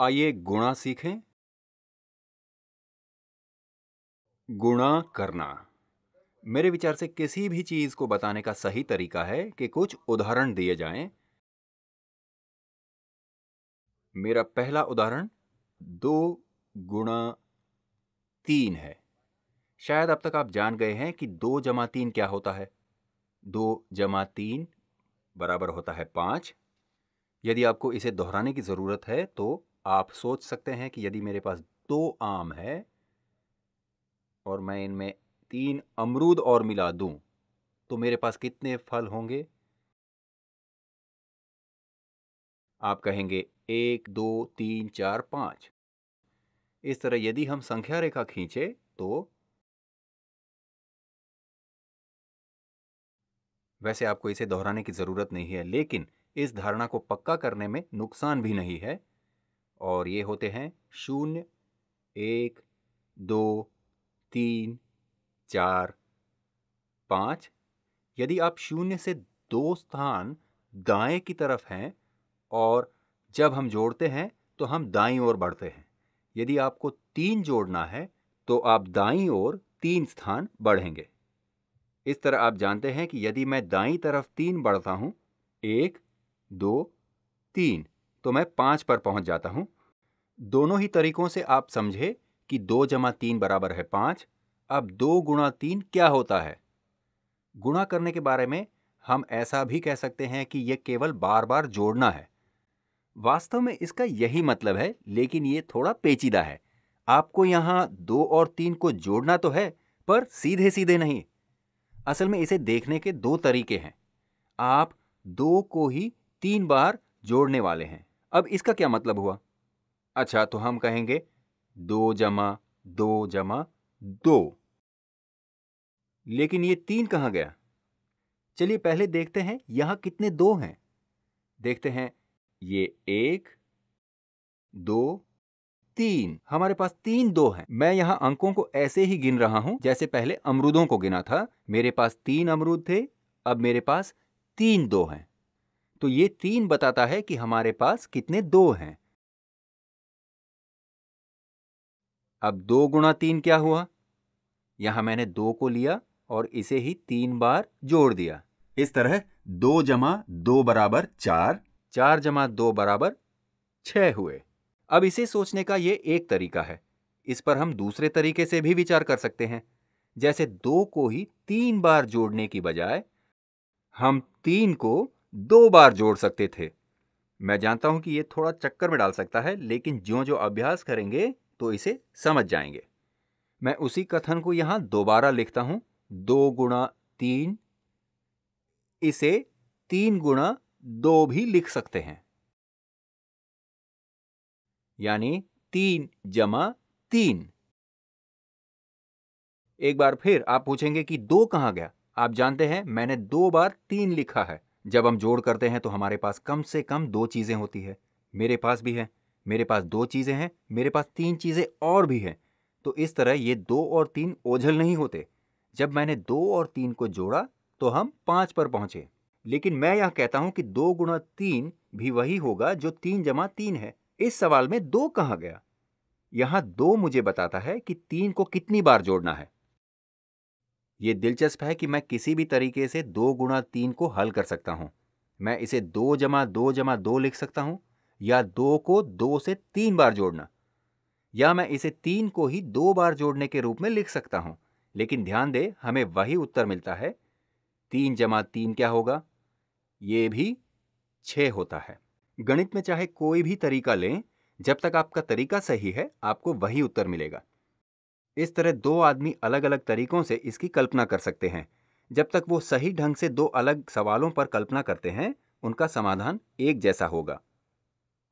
आइए गुणा सीखें गुणा करना मेरे विचार से किसी भी चीज को बताने का सही तरीका है कि कुछ उदाहरण दिए जाएं। मेरा पहला उदाहरण दो गुणा तीन है शायद अब तक आप जान गए हैं कि दो जमा तीन क्या होता है दो जमा तीन बराबर होता है पांच यदि आपको इसे दोहराने की ज़रूरत है तो आप सोच सकते हैं कि यदि मेरे पास दो आम है और मैं इनमें तीन अमरूद और मिला दूं तो मेरे पास कितने फल होंगे आप कहेंगे एक दो तीन चार पाँच इस तरह यदि हम संख्या रेखा खींचे तो वैसे आपको इसे दोहराने की ज़रूरत नहीं है लेकिन इस धारणा को पक्का करने में नुकसान भी नहीं है और ये होते हैं शून्य एक दो तीन चार पाँच यदि आप शून्य से दो स्थान दाएं की तरफ हैं और जब हम जोड़ते हैं तो हम दाईं ओर बढ़ते हैं यदि आपको तीन जोड़ना है तो आप दाईं ओर तीन स्थान बढ़ेंगे इस तरह आप जानते हैं कि यदि मैं दाईं तरफ तीन बढ़ता हूँ एक दो तीन तो मैं पाँच पर पहुंच जाता हूं दोनों ही तरीकों से आप समझे कि दो जमा तीन बराबर है पाँच अब दो गुणा तीन क्या होता है गुणा करने के बारे में हम ऐसा भी कह सकते हैं कि यह केवल बार बार जोड़ना है वास्तव में इसका यही मतलब है लेकिन ये थोड़ा पेचीदा है आपको यहाँ दो और तीन को जोड़ना तो है पर सीधे सीधे नहीं असल में इसे देखने के दो तरीके हैं आप दो को ही तीन बार जोड़ने वाले हैं अब इसका क्या मतलब हुआ अच्छा तो हम कहेंगे दो जमा दो जमा दो लेकिन ये तीन कहाँ गया चलिए पहले देखते हैं यहाँ कितने दो हैं देखते हैं ये एक दो तीन हमारे पास तीन दो हैं मैं यहाँ अंकों को ऐसे ही गिन रहा हूँ जैसे पहले अमरूदों को गिना था मेरे पास तीन अमरूद थे अब मेरे पास तीन दो हैं तो ये तीन बताता है कि हमारे पास कितने दो हैं अब दो गुणा तीन क्या हुआ यहां मैंने दो को लिया और इसे ही तीन बार जोड़ दिया इस तरह दो जमा दो बराबर चार चार जमा दो बराबर छह हुए अब इसे सोचने का यह एक तरीका है इस पर हम दूसरे तरीके से भी विचार कर सकते हैं जैसे दो को ही तीन बार जोड़ने की बजाय हम तीन को दो बार जोड़ सकते थे मैं जानता हूं कि यह थोड़ा चक्कर में डाल सकता है लेकिन ज्यो जो अभ्यास करेंगे तो इसे समझ जाएंगे मैं उसी कथन को यहां दोबारा लिखता हूं दो गुणा तीन इसे तीन गुणा दो भी लिख सकते हैं यानी तीन जमा तीन एक बार फिर आप पूछेंगे कि दो कहां गया आप जानते हैं मैंने दो बार तीन लिखा है जब हम जोड़ करते हैं तो हमारे पास कम से कम दो चीज़ें होती है मेरे पास भी है मेरे पास दो चीज़ें हैं मेरे पास तीन चीज़ें और भी हैं तो इस तरह ये दो और तीन ओझल नहीं होते जब मैंने दो और तीन को जोड़ा तो हम पाँच पर पहुँचे लेकिन मैं यह कहता हूँ कि दो गुणा तीन भी वही होगा जो तीन जमा तीन है इस सवाल में दो कहाँ गया यहाँ दो मुझे बताता है कि तीन को कितनी बार जोड़ना है ये दिलचस्प है कि मैं किसी भी तरीके से दो गुणा तीन को हल कर सकता हूँ मैं इसे दो जमा दो जमा दो लिख सकता हूँ या दो को दो से तीन बार जोड़ना या मैं इसे तीन को ही दो बार जोड़ने के रूप में लिख सकता हूँ लेकिन ध्यान दे हमें वही उत्तर मिलता है तीन जमा तीन क्या होगा ये भी छः होता है गणित में चाहे कोई भी तरीका लें जब तक आपका तरीका सही है आपको वही उत्तर मिलेगा इस तरह दो आदमी अलग अलग तरीकों से इसकी कल्पना कर सकते हैं जब तक वो सही ढंग से दो अलग सवालों पर कल्पना करते हैं उनका समाधान एक जैसा होगा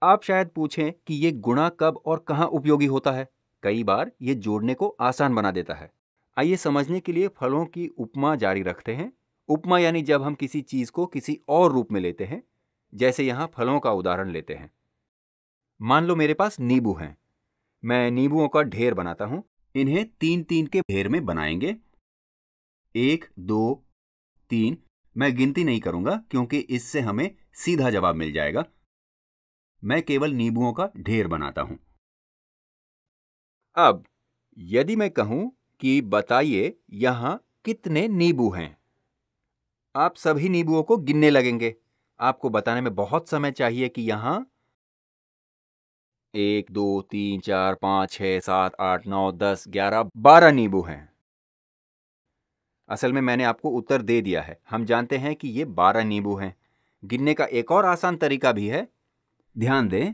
आप शायद पूछें कि ये गुणा कब और कहाँ उपयोगी होता है कई बार ये जोड़ने को आसान बना देता है आइए समझने के लिए फलों की उपमा जारी रखते हैं उपमा यानी जब हम किसी चीज को किसी और रूप में लेते हैं जैसे यहां फलों का उदाहरण लेते हैं मान लो मेरे पास नींबू हैं मैं नींबुओं का ढेर बनाता हूं इन्हें तीन तीन के ढेर में बनाएंगे एक दो तीन मैं गिनती नहीं करूंगा क्योंकि इससे हमें सीधा जवाब मिल जाएगा मैं केवल नींबुओं का ढेर बनाता हूं अब यदि मैं कहूं कि बताइए यहां कितने नींबू हैं आप सभी नींबुओं को गिनने लगेंगे आपको बताने में बहुत समय चाहिए कि यहां एक दो तीन चार पाँच छः सात आठ नौ दस ग्यारह बारह नींबू हैं असल में मैंने आपको उत्तर दे दिया है हम जानते हैं कि ये बारह नींबू हैं गिनने का एक और आसान तरीका भी है ध्यान दें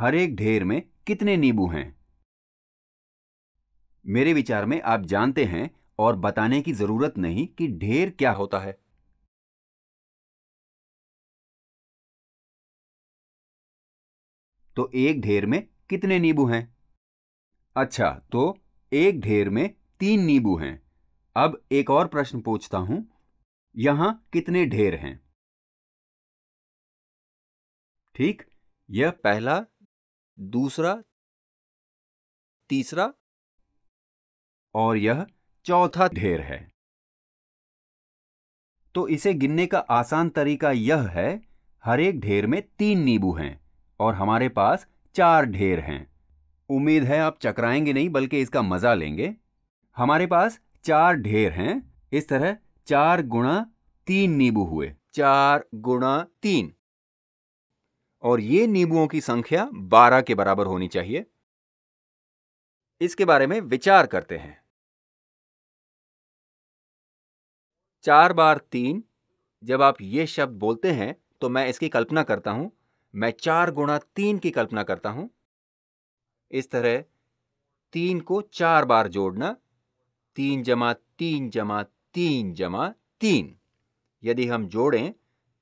हर एक ढेर में कितने नींबू हैं मेरे विचार में आप जानते हैं और बताने की जरूरत नहीं कि ढेर क्या होता है तो एक ढेर में कितने नींबू हैं अच्छा तो एक ढेर में तीन नींबू हैं अब एक और प्रश्न पूछता हूं यहां कितने ढेर हैं ठीक यह पहला दूसरा तीसरा और यह चौथा ढेर है तो इसे गिनने का आसान तरीका यह है हर एक ढेर में तीन नींबू हैं और हमारे पास चार ढेर हैं उम्मीद है आप चकराएंगे नहीं बल्कि इसका मजा लेंगे हमारे पास चार ढेर हैं इस तरह चार गुणा तीन नींबू हुए चार गुणा तीन और ये नींबुओं की संख्या बारह के बराबर होनी चाहिए इसके बारे में विचार करते हैं चार बार तीन जब आप ये शब्द बोलते हैं तो मैं इसकी कल्पना करता हूं मैं चार गुणा तीन की कल्पना करता हूं इस तरह तीन को चार बार जोड़ना तीन जमा तीन जमा तीन जमा तीन यदि हम जोड़ें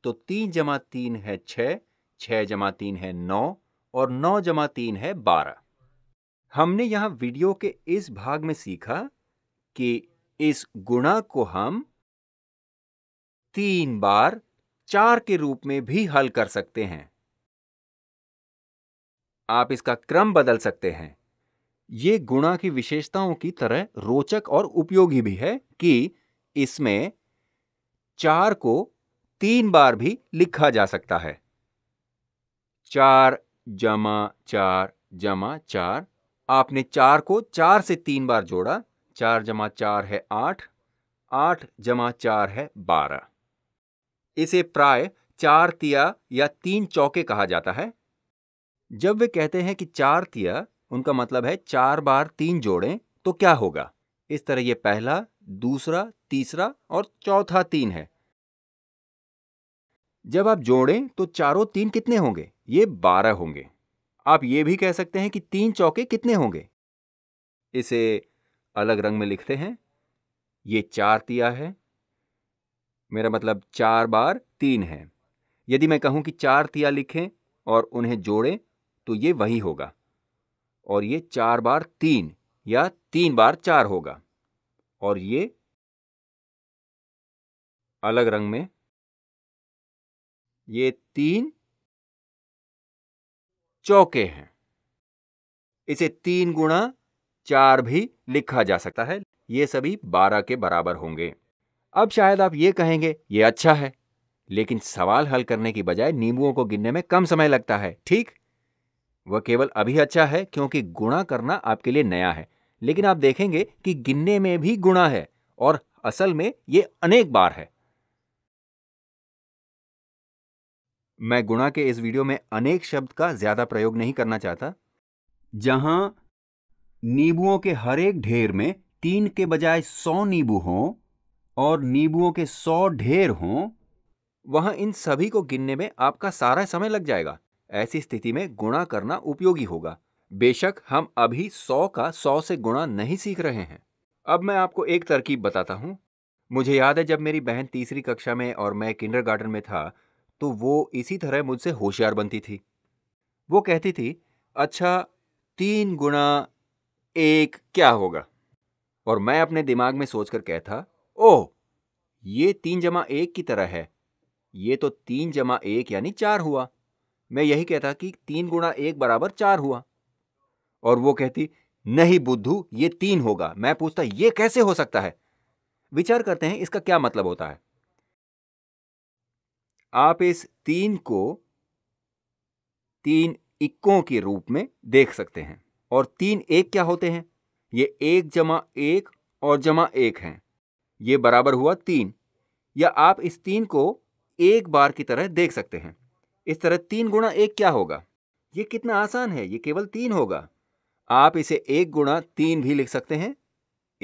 तो तीन जमा तीन है छः छः जमा तीन है नौ और नौ जमा तीन है बारह हमने यहाँ वीडियो के इस भाग में सीखा कि इस गुणा को हम तीन बार चार के रूप में भी हल कर सकते हैं आप इसका क्रम बदल सकते हैं ये गुणा की विशेषताओं की तरह रोचक और उपयोगी भी है कि इसमें चार को तीन बार भी लिखा जा सकता है चार जमा चार जमा चार आपने चार को चार से तीन बार जोड़ा चार जमा चार है आठ आठ जमा चार है बारह इसे प्राय चार तिया या तीन चौके कहा जाता है जब वे कहते हैं कि चार तिया उनका मतलब है चार बार तीन जोड़ें तो क्या होगा इस तरह ये पहला दूसरा तीसरा और चौथा तीन है जब आप जोड़ें तो चारों तीन कितने होंगे ये बारह होंगे आप ये भी कह सकते हैं कि तीन चौके कितने होंगे इसे अलग रंग में लिखते हैं ये चार तिया है मेरा मतलब चार बार तीन है यदि मैं कहूं कि चार तिया लिखें और उन्हें जोड़ें तो ये वही होगा और ये चार बार तीन या तीन बार चार होगा और ये अलग रंग में ये तीन चौके हैं इसे तीन गुणा चार भी लिखा जा सकता है ये सभी बारह के बराबर होंगे अब शायद आप ये कहेंगे ये अच्छा है लेकिन सवाल हल करने की बजाय नींबुओं को गिनने में कम समय लगता है ठीक वह केवल अभी अच्छा है क्योंकि गुणा करना आपके लिए नया है लेकिन आप देखेंगे कि गिनने में भी गुणा है और असल में ये अनेक बार है मैं गुणा के इस वीडियो में अनेक शब्द का ज्यादा प्रयोग नहीं करना चाहता जहां नींबुओं के हर एक ढेर में तीन के बजाय सौ नींबू हों और नींबुओं के सौ ढेर हों वहां इन सभी को गिनने में आपका सारा समय लग जाएगा ऐसी स्थिति में गुणा करना उपयोगी होगा बेशक हम अभी सौ का सौ से गुणा नहीं सीख रहे हैं अब मैं आपको एक तरकीब बताता हूँ मुझे याद है जब मेरी बहन तीसरी कक्षा में और मैं किंडरगार्टन में था तो वो इसी तरह मुझसे होशियार बनती थी वो कहती थी अच्छा तीन गुणा एक क्या होगा और मैं अपने दिमाग में सोचकर कहता ओह ये तीन जमा एक की तरह है ये तो तीन जमा एक यानी चार हुआ मैं यही कहता कि तीन गुणा एक बराबर चार हुआ और वो कहती नहीं बुद्धू ये तीन होगा मैं पूछता ये कैसे हो सकता है विचार करते हैं इसका क्या मतलब होता है आप इस तीन को तीन इक्कों के रूप में देख सकते हैं और तीन एक क्या होते हैं ये एक जमा एक और जमा एक हैं ये बराबर हुआ तीन या आप इस तीन को एक बार की तरह देख सकते हैं इस तरह तीन गुणा एक क्या होगा ये कितना आसान है ये केवल तीन होगा आप इसे एक गुणा तीन भी लिख सकते हैं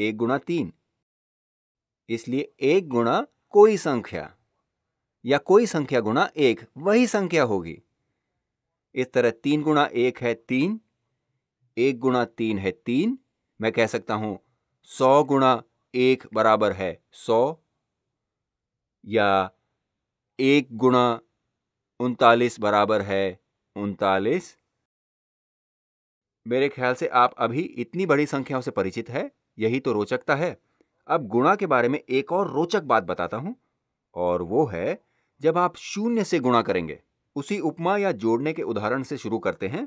एक गुणा तीन इसलिए एक गुणा कोई संख्या या कोई संख्या गुणा एक वही संख्या होगी इस तरह तीन गुणा एक है तीन एक गुणा तीन है तीन मैं कह सकता हूं सौ गुणा एक बराबर है सौ या एक गुणा उनतालीस बराबर है उनतालीस मेरे ख्याल से आप अभी इतनी बड़ी संख्याओं से परिचित है यही तो रोचकता है अब गुणा के बारे में एक और रोचक बात बताता हूं और वो है जब आप शून्य से गुणा करेंगे उसी उपमा या जोड़ने के उदाहरण से शुरू करते हैं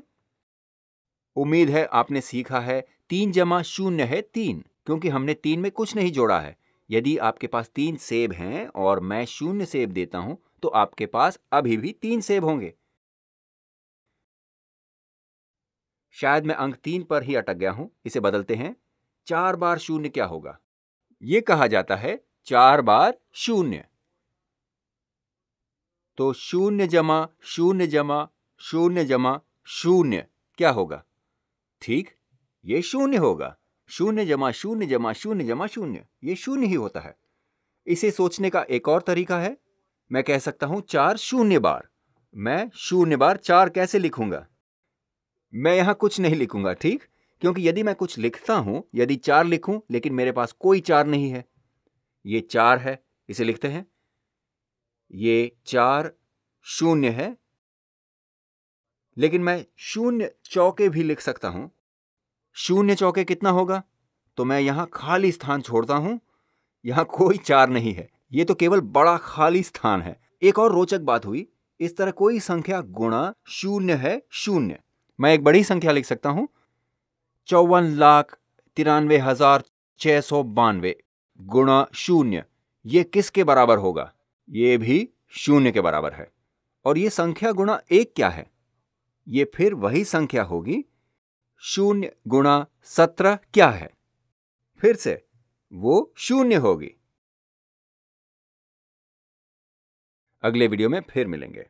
उम्मीद है आपने सीखा है तीन जमा शून्य है तीन क्योंकि हमने तीन में कुछ नहीं जोड़ा है यदि आपके पास तीन सेब हैं और मैं शून्य सेब देता हूं तो आपके पास अभी भी तीन सेब होंगे शायद मैं अंक तीन पर ही अटक गया हूं इसे बदलते हैं चार बार शून्य क्या होगा यह कहा जाता है चार बार शून्य तो शून्य जमा शून्य जमा शून्य जमा शून्य क्या होगा ठीक ये शून्य होगा शून्य जमा शून्य जमा शून्य जमा शून्य ये शून्य ही होता है इसे सोचने का एक और तरीका है मैं कह सकता हूं चार शून्य बार मैं शून्य बार चार कैसे लिखूंगा मैं यहां कुछ नहीं लिखूंगा ठीक क्योंकि यदि मैं कुछ लिखता हूं यदि चार लिखूं लेकिन मेरे पास कोई चार नहीं है ये चार है इसे लिखते हैं ये चार शून्य है लेकिन मैं शून्य चौके भी लिख सकता हूं शून्य चौके कितना होगा तो मैं यहां खाली स्थान छोड़ता हूं यहां कोई चार नहीं है ये तो केवल बड़ा खाली स्थान है एक और रोचक बात हुई इस तरह कोई संख्या गुणा शून्य है शून्य मैं एक बड़ी संख्या लिख सकता हूं चौवन लाख तिरानवे हजार छह सौ बानवे गुणा शून्य ये किसके बराबर होगा ये भी शून्य के बराबर है और ये संख्या गुणा एक क्या है ये फिर वही संख्या होगी शून्य गुणा सत्रह क्या है फिर से वो शून्य होगी अगले वीडियो में फिर मिलेंगे